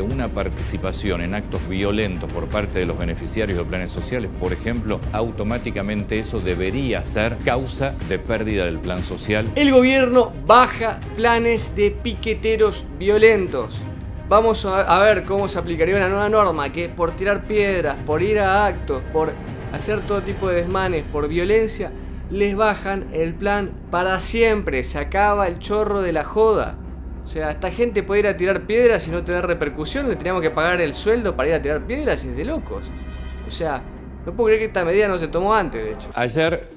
una participación en actos violentos por parte de los beneficiarios de planes sociales, por ejemplo, automáticamente eso debería ser causa de pérdida del plan social. El gobierno baja planes de piqueteros violentos. Vamos a ver cómo se aplicaría una nueva norma que por tirar piedras, por ir a actos, por hacer todo tipo de desmanes, por violencia, les bajan el plan para siempre. Se acaba el chorro de la joda. O sea, esta gente puede ir a tirar piedras y no tener repercusión, le teníamos que pagar el sueldo para ir a tirar piedras, es de locos. O sea, no puedo creer que esta medida no se tomó antes, de hecho. Ayer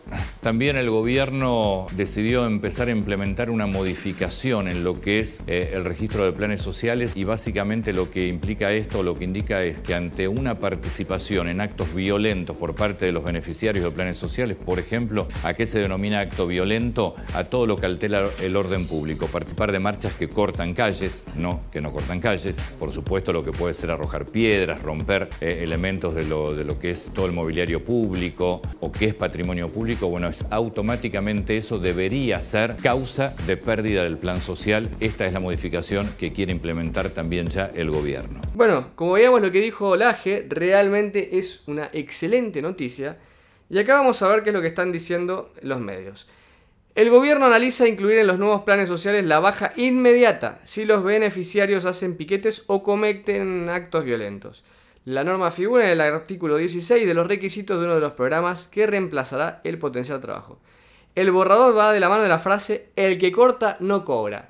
también el gobierno decidió empezar a implementar una modificación en lo que es eh, el registro de planes sociales y básicamente lo que implica esto, lo que indica es que ante una participación en actos violentos por parte de los beneficiarios de planes sociales, por ejemplo, ¿a qué se denomina acto violento? A todo lo que altera el orden público, participar de marchas que cortan calles, no, que no cortan calles, por supuesto lo que puede ser arrojar piedras, romper eh, elementos de lo que es todo el mobiliario público o que es patrimonio público, bueno, automáticamente eso debería ser causa de pérdida del plan social. Esta es la modificación que quiere implementar también ya el gobierno. Bueno, como veíamos lo que dijo Laje, realmente es una excelente noticia. Y acá vamos a ver qué es lo que están diciendo los medios. El gobierno analiza incluir en los nuevos planes sociales la baja inmediata si los beneficiarios hacen piquetes o cometen actos violentos. La norma figura en el artículo 16 de los requisitos de uno de los programas que reemplazará el potencial trabajo. El borrador va de la mano de la frase el que corta no cobra.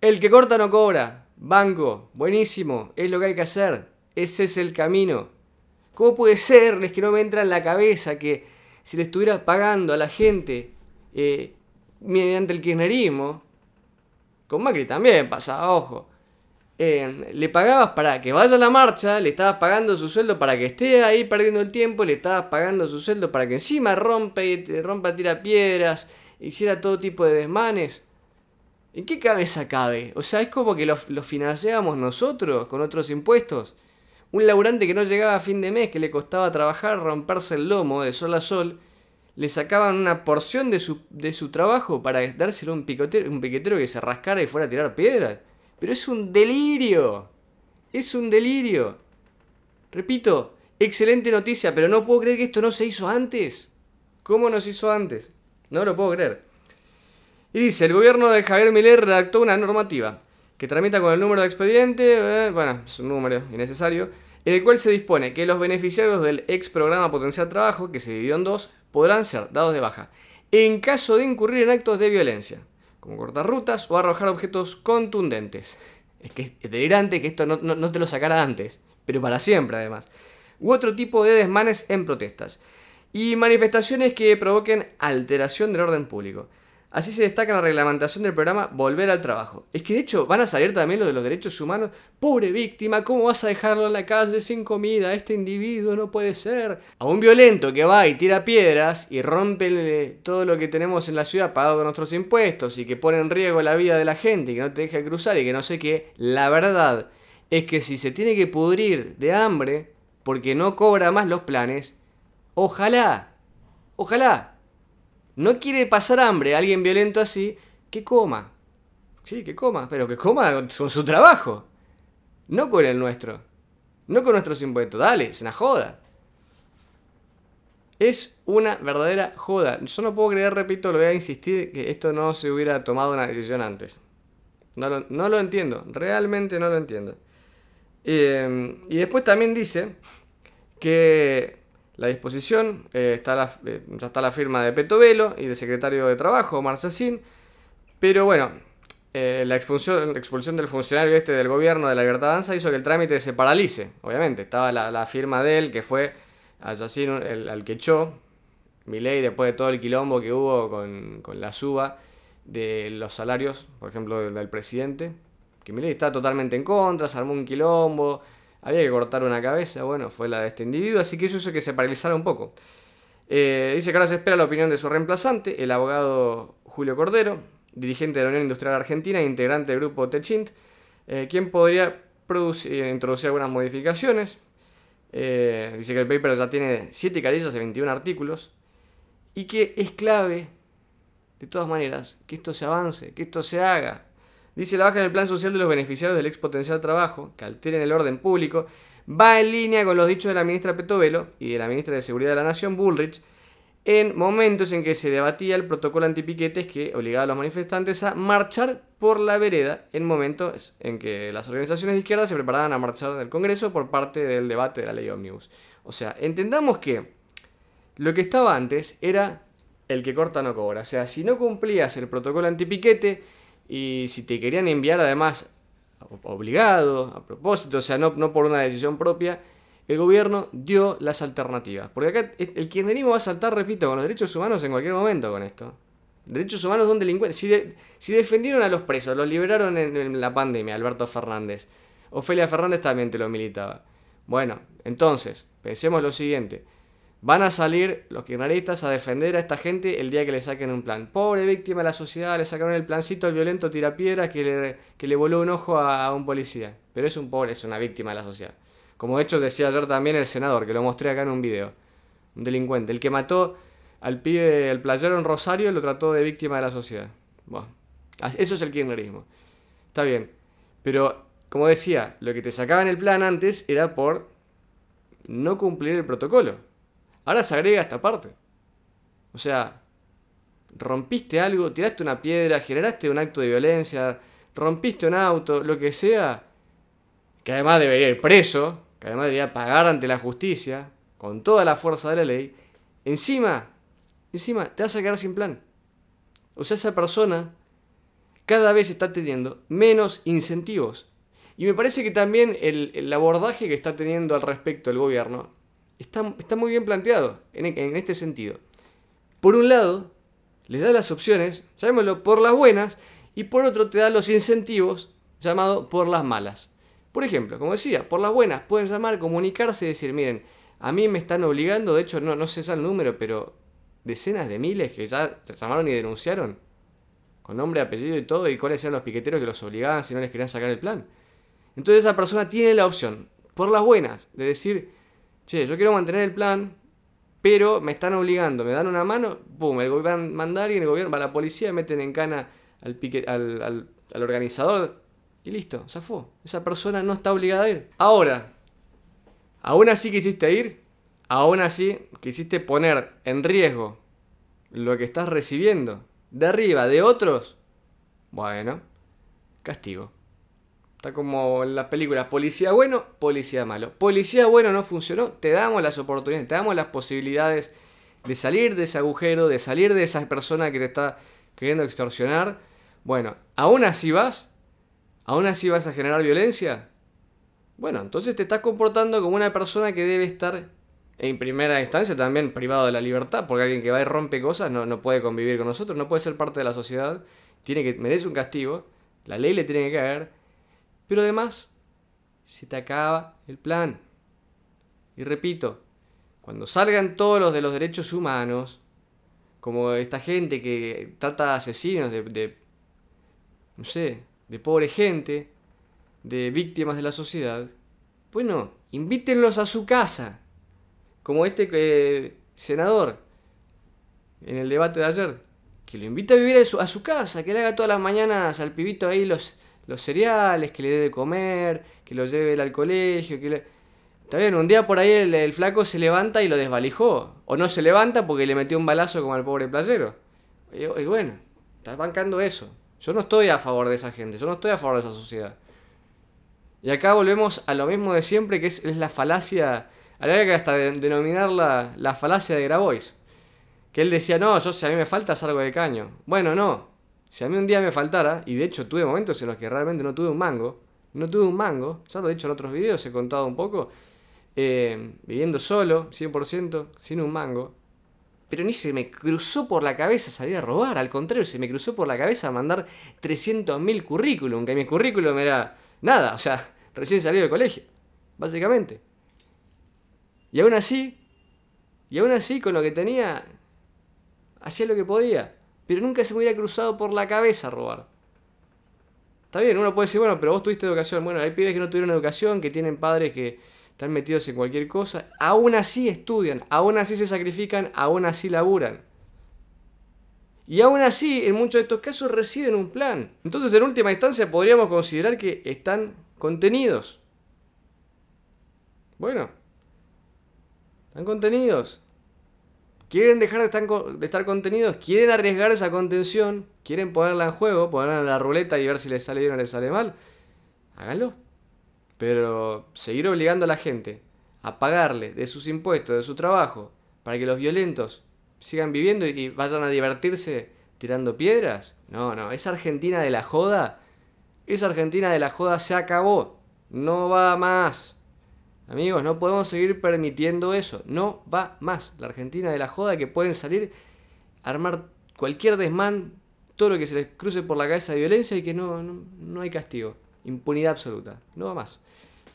El que corta no cobra. Banco, buenísimo, es lo que hay que hacer. Ese es el camino. ¿Cómo puede ser? Es que no me entra en la cabeza que si le estuviera pagando a la gente eh, mediante el kirchnerismo, con Macri también pasa, ojo, eh, le pagabas para que vaya a la marcha, le estabas pagando su sueldo para que esté ahí perdiendo el tiempo, le estabas pagando su sueldo para que encima rompe, rompa tira piedras, hiciera todo tipo de desmanes. ¿En qué cabeza cabe? O sea, es como que lo, financiamos nosotros con otros impuestos. Un laburante que no llegaba a fin de mes, que le costaba trabajar, romperse el lomo de sol a sol, le sacaban una porción de su, trabajo para dárselo a un, un piquetero que se rascara y fuera a tirar piedras. Pero es un delirio. Es un delirio. Repito, excelente noticia, pero no puedo creer que esto no se hizo antes. ¿Cómo no se hizo antes? No lo puedo creer. Y dice, el gobierno de Javier Miller redactó una normativa que tramita con el número de expediente, eh, bueno, es un número innecesario, en el cual se dispone que los beneficiarios del ex programa Potencial Trabajo, que se dividió en dos, podrán ser dados de baja en caso de incurrir en actos de violencia como cortar rutas o arrojar objetos contundentes. Es que es delirante que esto no, te lo sacara antes, pero para siempre además. U otro tipo de desmanes en protestas. Y manifestaciones que provoquen alteración del orden público. Así se destaca la reglamentación del programa Volver al Trabajo. Es que de hecho van a salir también lo de los derechos humanos. Pobre víctima, ¿cómo vas a dejarlo en la calle sin comida? Este individuo no puede ser. A un violento que va y tira piedras y rompe eh, todo lo que tenemos en la ciudad pagado con nuestros impuestos y que pone en riesgo la vida de la gente y que no te deja cruzar y que no sé qué. La verdad es que si se tiene que pudrir de hambre porque no cobra más los planes, ojalá, ojalá no quiere pasar hambre, a alguien violento así, que coma. Sí, que coma, pero que coma con su, trabajo. No con el nuestro. No con nuestros impuestos. Dale, es una joda. Es una verdadera joda. Yo no puedo creer, repito, lo voy a insistir, que esto no se hubiera tomado una decisión antes. No lo, entiendo, realmente no lo entiendo. Eh, y después también dice que la disposición, eh, está eh, ya está la firma de Peto Velo y de secretario de Trabajo, Omar pero bueno, eh, la, expulsión, la, expulsión, del funcionario este del gobierno de la Libertad Danza hizo que el trámite se paralice, obviamente, estaba la, firma de él, que fue a al que echó Milei después de todo el quilombo que hubo con, la suba de los salarios, por ejemplo, del, presidente, que ley está totalmente en contra, se armó un quilombo, había que cortar una cabeza, bueno, fue la de este individuo, así que eso hizo que se paralizara un poco. Eh, dice que ahora se espera la opinión de su reemplazante, el abogado Julio Cordero, dirigente de la Unión Industrial Argentina e integrante del grupo Techint, eh, quien podría eh, introducir algunas modificaciones. dice que el paper ya tiene 7 carillas y 21 artículos y que es clave, de todas maneras, que esto se avance, que esto se haga, Dice, la baja en el plan social de los beneficiarios del ex potencial trabajo, que alteren el orden público, va en línea con los dichos de la ministra Petovelo y de la ministra de Seguridad de la Nación, Bullrich, en momentos en que se debatía el protocolo piquetes que obligaba a los manifestantes a marchar por la vereda en momentos en que las organizaciones de izquierda se preparaban a marchar del Congreso por parte del debate de la ley Omnibus. O sea, entendamos que lo que estaba antes era el que corta no cobra. O sea, si no cumplías el protocolo antipiquete, y si te querían enviar además obligado, a propósito, o sea, no, por una decisión propia, el gobierno dio las alternativas. Porque acá el kirchnerismo va a saltar, repito, con los derechos humanos en cualquier momento con esto. Derechos humanos son delincuentes. Si, defendieron a los presos, los liberaron en, en, la pandemia, Alberto Fernández. Ofelia Fernández también te lo militaba. Bueno, entonces, pensemos lo siguiente. Van a salir los kirchneristas a defender a esta gente el día que le saquen un plan. Pobre víctima de la sociedad, le sacaron el plancito al violento tirapiedra que le, que voló un ojo a, un policía. Pero es un pobre, es una víctima de la sociedad. Como de hecho decía ayer también el senador, que lo mostré acá en un video. Un delincuente. El que mató al pibe, al playero en Rosario, lo trató de víctima de la sociedad. Bueno, eso es el kirchnerismo. Está bien. Pero, como decía, lo que te sacaban el plan antes era por no cumplir el protocolo. Ahora se agrega esta parte. O sea, rompiste algo, tiraste una piedra, generaste un acto de violencia, rompiste un auto, lo que sea, que además debería ir preso, que además debería pagar ante la justicia, con toda la fuerza de la ley, encima, encima te vas a quedar sin plan. O sea, esa persona cada vez está teniendo menos incentivos. Y me parece que también el, el abordaje que está teniendo al respecto el gobierno está, muy bien planteado en, este sentido. Por un lado, les da las opciones, llamémoslo por las buenas, y por otro te da los incentivos, llamado por las malas. Por ejemplo, como decía, por las buenas pueden llamar, comunicarse y decir, miren, a mí me están obligando, de hecho no, no sé ya el número, pero decenas de miles que ya se llamaron y denunciaron, con nombre, apellido y todo, y cuáles eran los piqueteros que los obligaban si no les querían sacar el plan. Entonces esa persona tiene la opción, por las buenas, de decir, che, yo quiero mantener el plan, pero me están obligando, me dan una mano, pum, el gobierno manda a alguien, el gobierno va a la policía, meten en cana al, pique, al, organizador y listo, fue. Esa persona no está obligada a ir. Ahora, aún así quisiste ir, aún así quisiste poner en riesgo lo que estás recibiendo de arriba de otros, bueno, castigo. Está como en las películas, policía bueno, policía malo. Policía bueno no funcionó, te damos las oportunidades, te damos las posibilidades de salir de ese agujero, de salir de esa persona que te está queriendo extorsionar. Bueno, aún así vas, aún así vas a generar violencia. Bueno, entonces te estás comportando como una persona que debe estar en primera instancia también privado de la libertad, porque alguien que va y rompe cosas no, no puede convivir con nosotros, no puede ser parte de la sociedad, tiene que merece un castigo, la ley le tiene que caer pero además, se te acaba el plan. Y repito, cuando salgan todos los de los derechos humanos, como esta gente que trata de asesinos, de, no sé, de pobre gente, de víctimas de la sociedad, bueno, invítenlos a su casa, como este eh, senador en el debate de ayer, que lo invita a vivir a su, a su casa, que le haga todas las mañanas al pibito ahí los, los cereales, que le dé de comer, que lo lleve él al colegio, que le... Está bien, un día por ahí el, flaco se levanta y lo desvalijó. O no se levanta porque le metió un balazo como al pobre playero. Y, bueno, estás bancando eso. Yo no estoy a favor de esa gente, yo no estoy a favor de esa sociedad. Y acá volvemos a lo mismo de siempre, que es, la falacia, habría que hasta denominarla la falacia de Grabois. Que él decía, no, yo si a mí me falta algo de caño. Bueno, no, si a mí un día me faltara, y de hecho tuve momentos en los que realmente no tuve un mango, no tuve un mango, ya lo he dicho en otros videos, he contado un poco, eh, viviendo solo, 100%, sin un mango, pero ni se me cruzó por la cabeza salir a robar, al contrario, se me cruzó por la cabeza mandar 300.000 currículum, que mi currículum era nada, o sea, recién salido del colegio, básicamente. Y aún así, y aún así con lo que tenía, hacía lo que podía. Pero nunca se me hubiera cruzado por la cabeza robar. Está bien, uno puede decir, bueno, pero vos tuviste educación. Bueno, hay pibes que no tuvieron educación, que tienen padres que están metidos en cualquier cosa. Aún así estudian, aún así se sacrifican, aún así laburan. Y aún así, en muchos de estos casos reciben un plan. Entonces, en última instancia, podríamos considerar que están contenidos. Bueno, están contenidos. ¿Quieren dejar de estar, contenidos? ¿Quieren arriesgar esa contención? ¿Quieren ponerla en juego? ¿Ponerla en la ruleta y ver si les sale bien o les sale mal? Háganlo. Pero seguir obligando a la gente a pagarle de sus impuestos, de su trabajo, para que los violentos sigan viviendo y vayan a divertirse tirando piedras. No, no, esa Argentina de la joda, esa Argentina de la joda se acabó. No va más. Amigos, no podemos seguir permitiendo eso. No va más. La Argentina de la joda que pueden salir, armar cualquier desmán, todo lo que se les cruce por la cabeza de violencia y que no, no, hay castigo. Impunidad absoluta. No va más.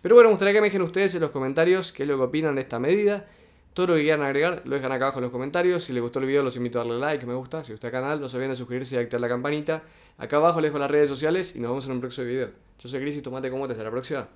Pero bueno, me gustaría que me dejen ustedes en los comentarios qué es lo que opinan de esta medida. Todo lo que quieran agregar lo dejan acá abajo en los comentarios. Si les gustó el video los invito a darle like, me gusta. Si gusta el canal no se olviden de suscribirse y activar la campanita. Acá abajo les dejo las redes sociales y nos vemos en un próximo video. Yo soy Cris y tomate como te hasta la próxima.